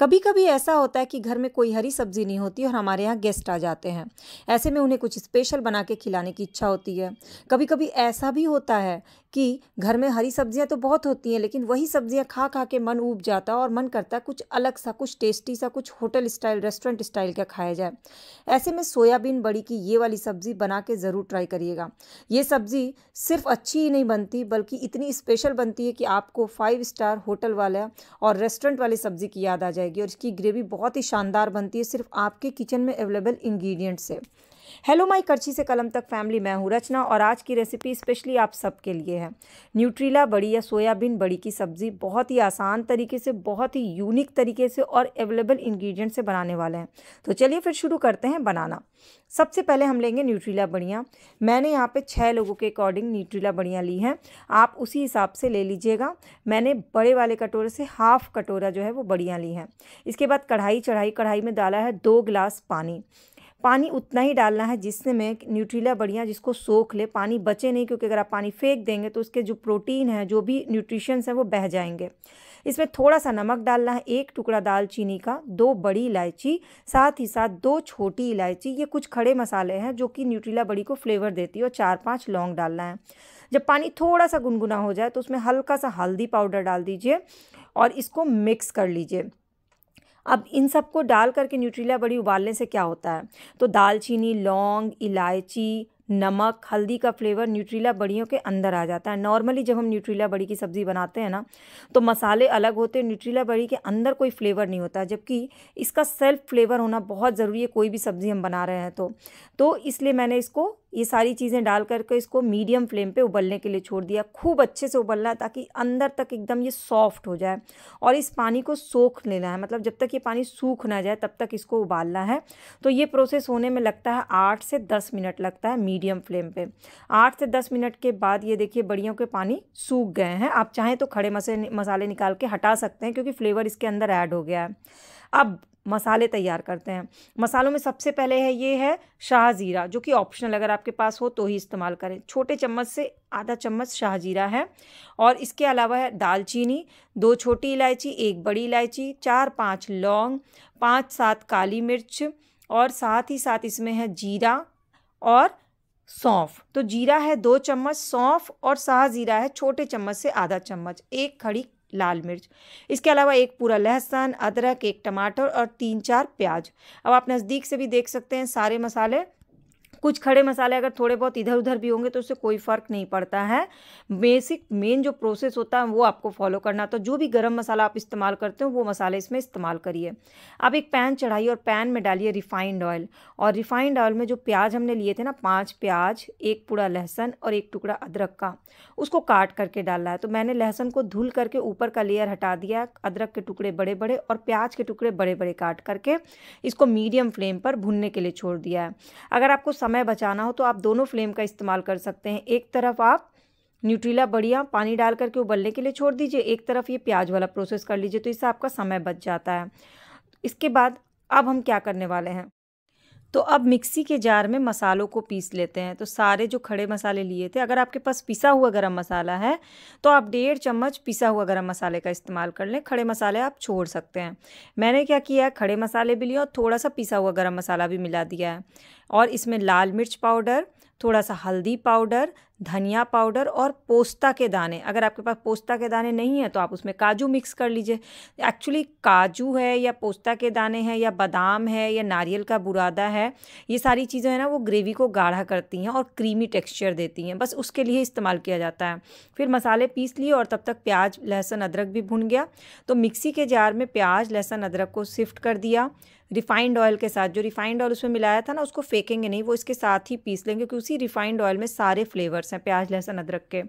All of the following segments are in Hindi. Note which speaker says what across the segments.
Speaker 1: कभी कभी ऐसा होता है कि घर में कोई हरी सब्जी नहीं होती और हमारे यहाँ गेस्ट आ जाते हैं ऐसे में उन्हें कुछ स्पेशल बना के खिलाने की इच्छा होती है कभी कभी ऐसा भी होता है कि घर में हरी सब्जियां तो बहुत होती हैं लेकिन वही सब्जियां खा खा के मन ऊब जाता है और मन करता है कुछ अलग सा कुछ टेस्टी सा कुछ होटल स्टाइल रेस्टोरेंट स्टाइल का खाया जाए ऐसे में सोयाबीन बड़ी की ये वाली सब्ज़ी बना के ज़रूर ट्राई करिएगा ये सब्ज़ी सिर्फ अच्छी ही नहीं बनती बल्कि इतनी स्पेशल बनती है कि आपको फाइव स्टार होटल वाला और रेस्टोरेंट वाली सब्ज़ी की याद आ जाएगी और इसकी ग्रेवी बहुत ही शानदार बनती है सिर्फ आपके किचन में अवेलेबल इंग्रीडियंट्स से हेलो माई करछी से कलम तक फैमिली मैं हूँ रचना और आज की रेसिपी स्पेशली आप सबके लिए है न्यूट्रीला बड़ी या सोयाबीन बड़ी की सब्ज़ी बहुत ही आसान तरीके से बहुत ही यूनिक तरीके से और अवेलेबल इन्ग्रीडियंट से बनाने वाले हैं तो चलिए फिर शुरू करते हैं बनाना सबसे पहले हम लेंगे न्यूट्रीला बढ़िया मैंने यहाँ पे छः लोगों के अकॉर्डिंग न्यूट्रीला बढ़िया ली हैं आप उसी हिसाब से ले लीजिएगा मैंने बड़े वाले कटोरे से हाफ़ कटोरा जो है वो बड़ियाँ ली हैं इसके बाद कढ़ाई चढ़ाई कढ़ाई में डाला है दो गिलास पानी पानी उतना ही डालना है जिससे में न्यूट्रीला बढ़िया जिसको सोख ले पानी बचे नहीं क्योंकि अगर आप पानी फेंक देंगे तो उसके जो प्रोटीन है जो भी न्यूट्रिशंस हैं वो बह जाएंगे इसमें थोड़ा सा नमक डालना है एक टुकड़ा दालचीनी का दो बड़ी इलायची साथ ही साथ दो छोटी इलायची ये कुछ खड़े मसाले हैं जो कि न्यूट्रीला बड़ी को फ्लेवर देती है और चार पाँच लौंग डालना है जब पानी थोड़ा सा गुनगुना हो जाए तो उसमें हल्का सा हल्दी पाउडर डाल दीजिए और इसको मिक्स कर लीजिए अब इन सब को डाल करके न्यूट्रीला बड़ी उबालने से क्या होता है तो दालचीनी लौंग इलायची नमक हल्दी का फ्लेवर न्यूट्रीला बड़ियों के अंदर आ जाता है नॉर्मली जब हम न्यूट्रीला बड़ी की सब्ज़ी बनाते हैं ना तो मसाले अलग होते हैं न्यूट्रीला बड़ी के अंदर कोई फ्लेवर नहीं होता जबकि इसका सेल्फ फ्लेवर होना बहुत ज़रूरी है कोई भी सब्ज़ी हम बना रहे हैं तो, तो इसलिए मैंने इसको ये सारी चीज़ें डाल करके इसको मीडियम फ्लेम पे उबलने के लिए छोड़ दिया खूब अच्छे से उबलना है ताकि अंदर तक एकदम ये सॉफ्ट हो जाए और इस पानी को सोख लेना है मतलब जब तक ये पानी सूख ना जाए तब तक इसको उबालना है तो ये प्रोसेस होने में लगता है आठ से दस मिनट लगता है मीडियम फ्लेम पर आठ से दस मिनट के बाद ये देखिए बड़ियों के पानी सूख गए हैं आप चाहें तो खड़े मसे मसाले निकाल के हटा सकते हैं क्योंकि फ्लेवर इसके अंदर ऐड हो गया है अब मसाले तैयार करते हैं मसालों में सबसे पहले है ये है शाहजीरा जो कि ऑप्शनल अगर आपके पास हो तो ही इस्तेमाल करें छोटे चम्मच से आधा चम्मच शाह जीरा है और इसके अलावा है दालचीनी दो छोटी इलायची एक बड़ी इलायची चार पाँच लौंग पाँच सात काली मिर्च और साथ ही साथ इसमें है जीरा और सौंफ तो जीरा है दो चम्मच सौंफ और शाह ज़ीरा है छोटे चम्मच से आधा चम्मच एक खड़ी लाल मिर्च इसके अलावा एक पूरा लहसुन अदरक एक टमाटर और तीन चार प्याज अब आप नज़दीक से भी देख सकते हैं सारे मसाले कुछ खड़े मसाले अगर थोड़े बहुत इधर उधर भी होंगे तो उससे कोई फ़र्क नहीं पड़ता है बेसिक मेन जो प्रोसेस होता है वो आपको फॉलो करना तो जो भी गर्म मसाला आप इस्तेमाल करते हो वो मसाले इसमें इस्तेमाल करिए आप एक पैन चढ़ाइए और पैन में डालिए रिफाइंड ऑयल और रिफाइंड ऑयल में जो प्याज हमने लिए थे ना पाँच प्याज एक पूरा लहसन और एक टुकड़ा अदरक का उसको काट करके डालना है तो मैंने लहसन को धुल करके ऊपर का लेयर हटा दिया अदरक के टुकड़े बड़े बड़े और प्याज के टुकड़े बड़े बड़े काट करके इसको मीडियम फ्लेम पर भुनने के लिए छोड़ दिया है अगर आपको समय बचाना हो तो आप दोनों फ्लेम का इस्तेमाल कर सकते हैं एक तरफ आप न्यूट्रीला बढ़िया पानी डाल करके उबलने के लिए छोड़ दीजिए एक तरफ ये प्याज वाला प्रोसेस कर लीजिए तो इससे आपका समय बच जाता है इसके बाद अब हम क्या करने वाले हैं तो अब मिक्सी के जार में मसालों को पीस लेते हैं तो सारे जो खड़े मसाले लिए थे अगर आपके पास पिसा हुआ गरम मसाला है तो आप डेढ़ चम्मच पिसा हुआ गरम मसाले का इस्तेमाल कर लें खड़े मसाले आप छोड़ सकते हैं मैंने क्या किया है खड़े मसाले भी लिए और थोड़ा सा पिसा हुआ गरम मसाला भी मिला दिया है और इसमें लाल मिर्च पाउडर थोड़ा सा हल्दी पाउडर धनिया पाउडर और पोस्ता के दाने अगर आपके पास पोस्ता के दाने नहीं हैं तो आप उसमें काजू मिक्स कर लीजिए एक्चुअली काजू है या पोस्ता के दाने हैं या बादाम है या नारियल का बुरादा है ये सारी चीज़ें हैं ना वो ग्रेवी को गाढ़ा करती हैं और क्रीमी टेक्सचर देती हैं बस उसके लिए इस्तेमाल किया जाता है फिर मसाले पीस लिए और तब तक प्याज लहसुन अदरक भी भुन गया तो मिक्सी के जार में प्याज लहसुन अदरक को सिफ्ट कर दिया रिफाइंड ऑयल के साथ जो रिफाइंड ऑयल उसमें मिलाया था ना उसको फेंकेंगे नहीं वो इसके साथ ही पीस लेंगे क्योंकि उसी रिफाइंड ऑयल में सारे फ्लेवर्स हैं प्याज लहसुन अदरक के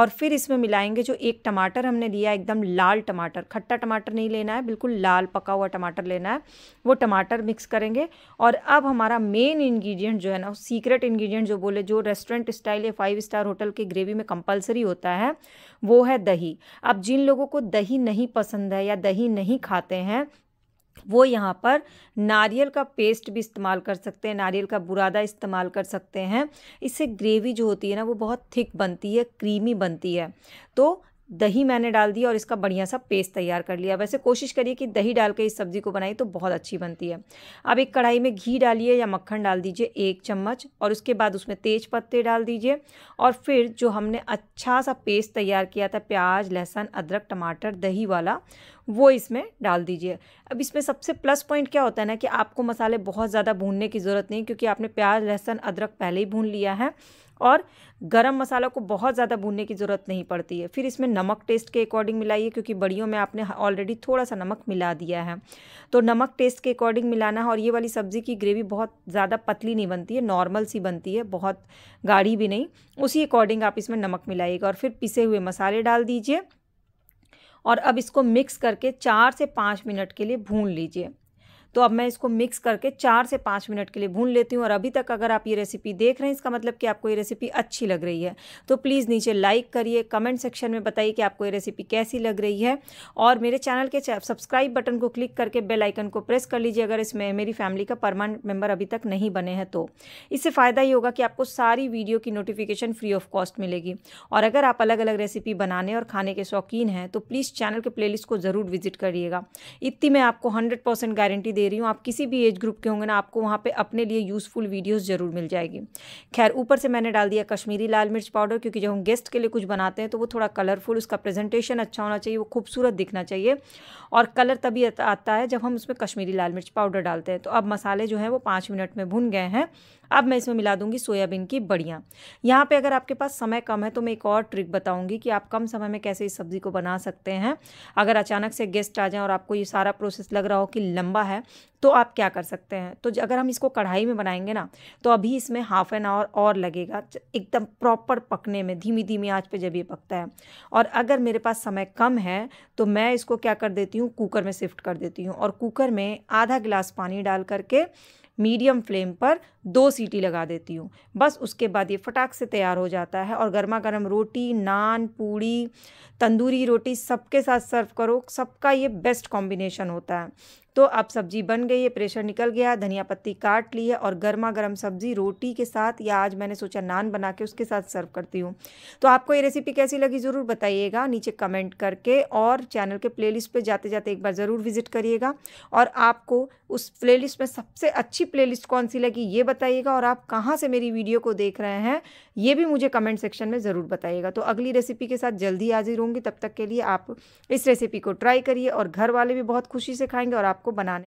Speaker 1: और फिर इसमें मिलाएंगे जो एक टमाटर हमने लिया एकदम लाल टमाटर खट्टा टमाटर नहीं लेना है बिल्कुल लाल पका हुआ टमाटर लेना है वो टमाटर मिक्स करेंगे और अब हमारा मेन इन्ग्रीडियंट जो है ना सीक्रेट इन्ग्रीडियंट जो बोले जो रेस्टोरेंट स्टाइल या फाइव स्टार होटल की ग्रेवी में कंपलसरी होता है वो है दही अब जिन लोगों को दही नहीं पसंद है या दही नहीं खाते हैं वो यहाँ पर नारियल का पेस्ट भी इस्तेमाल कर सकते हैं नारियल का बुरादा इस्तेमाल कर सकते हैं इससे ग्रेवी जो होती है ना वो बहुत थिक बनती है क्रीमी बनती है तो दही मैंने डाल दिया और इसका बढ़िया सा पेस्ट तैयार कर लिया वैसे कोशिश करिए कि दही डाल के इस सब्ज़ी को बनाई तो बहुत अच्छी बनती है अब एक कढ़ाई में घी डालिए या मक्खन डाल दीजिए एक चम्मच और उसके बाद उसमें तेज पत्ते डाल दीजिए और फिर जो हमने अच्छा सा पेस्ट तैयार किया था प्याज लहसुन अदरक टमाटर दही वाला वो इसमें डाल दीजिए अब इसमें सबसे प्लस पॉइंट क्या होता है ना कि आपको मसाले बहुत ज़्यादा भूनने की ज़रूरत नहीं क्योंकि आपने प्याज लहसुन अदरक पहले ही भून लिया है और गरम मसाला को बहुत ज़्यादा भूनने की ज़रूरत नहीं पड़ती है फिर इसमें नमक टेस्ट के अकॉर्डिंग मिलाइए क्योंकि बड़ियों में आपने ऑलरेडी थोड़ा सा नमक मिला दिया है तो नमक टेस्ट के अकॉर्डिंग मिलाना है और ये वाली सब्ज़ी की ग्रेवी बहुत ज़्यादा पतली नहीं बनती है नॉर्मल सी बनती है बहुत गाढ़ी भी नहीं उसी अकॉर्डिंग आप इसमें नमक मिलाइएगा और फिर पिसे हुए मसाले डाल दीजिए और अब इसको मिक्स करके चार से पाँच मिनट के लिए भून लीजिए तो अब मैं इसको मिक्स करके चार से पाँच मिनट के लिए भून लेती हूँ और अभी तक अगर आप ये रेसिपी देख रहे हैं इसका मतलब कि आपको ये रेसिपी अच्छी लग रही है तो प्लीज़ नीचे लाइक करिए कमेंट सेक्शन में बताइए कि आपको ये रेसिपी कैसी लग रही है और मेरे चैनल के सब्सक्राइब बटन को क्लिक करके बेल आइकन को प्रेस कर लीजिए अगर इसमें मेरी फैमिली का परमानेंट मेम्बर अभी तक नहीं बने हैं तो इससे फ़ायदा ये होगा कि आपको सारी वीडियो की नोटिफिकेशन फ्री ऑफ कॉस्ट मिलेगी और अगर आप अलग अलग रेसिपी बनाने और खाने के शौकीन हैं तो प्लीज़ चैनल के प्लेलिस्ट को ज़रूर विजिट करिएगा इतनी मैं आपको हंड्रेड गारंटी दे रही हूँ आप किसी भी एज ग्रुप के होंगे ना आपको वहाँ पर अपने लिए यूज़फुल वीडियोज़ ज़रूर मिल जाएगी खैर ऊपर से मैंने डाल दिया कश्मीरी लाल मिर्च पाउडर क्योंकि जब हम गेस्ट के लिए कुछ बनाते हैं तो वो थोड़ा कलरफुल उसका प्रेजेंटेशन अच्छा होना चाहिए वो खूबसूरत दिखना चाहिए और कलर तभी आता है जब हम उसमें कश्मीरी लाल मिर्च पाउडर डालते हैं तो अब मसाले जो हैं वो पाँच मिनट में भुन गए हैं अब मैं इसमें मिला दूंगी सोयाबीन की बढ़िया यहाँ पे अगर आपके पास समय कम है तो मैं एक और ट्रिक बताऊंगी कि आप कम समय में कैसे इस सब्ज़ी को बना सकते हैं अगर अचानक से गेस्ट आ जाएं और आपको ये सारा प्रोसेस लग रहा हो कि लंबा है तो आप क्या कर सकते हैं तो अगर हम इसको कढ़ाई में बनाएंगे ना तो अभी इसमें हाफ एन आवर और लगेगा एकदम प्रॉपर पकने में धीमी धीमी आंच पे जब ये पकता है और अगर मेरे पास समय कम है तो मैं इसको क्या कर देती हूँ कुकर में शिफ्ट कर देती हूँ और कुकर में आधा गिलास पानी डाल करके मीडियम फ्लेम पर दो सीटी लगा देती हूँ बस उसके बाद ये फटाक से तैयार हो जाता है और गर्मा गर्म रोटी नान पूड़ी तंदूरी रोटी सबके साथ सर्व करो सबका ये बेस्ट कॉम्बिनेशन होता है तो अब सब्जी बन गई है प्रेशर निकल गया धनिया पत्ती काट ली है और गर्मा गर्म सब्जी रोटी के साथ या आज मैंने सोचा नान बना के उसके साथ सर्व करती हूँ तो आपको ये रेसिपी कैसी लगी ज़रूर बताइएगा नीचे कमेंट करके और चैनल के प्लेलिस्ट पे जाते जाते एक बार ज़रूर विजिट करिएगा और आपको उस प्ले में सबसे अच्छी प्ले कौन सी लगी ये बताइएगा और आप कहाँ से मेरी वीडियो को देख रहे हैं ये भी मुझे कमेंट सेक्शन में ज़रूर बताइएगा तो अगली रेसिपी के साथ जल्दी हाजिर होंगी तब तक के लिए आप इस रेसिपी को ट्राई करिए और घर वाले भी बहुत खुशी से खाएंगे और आप आपको बनाने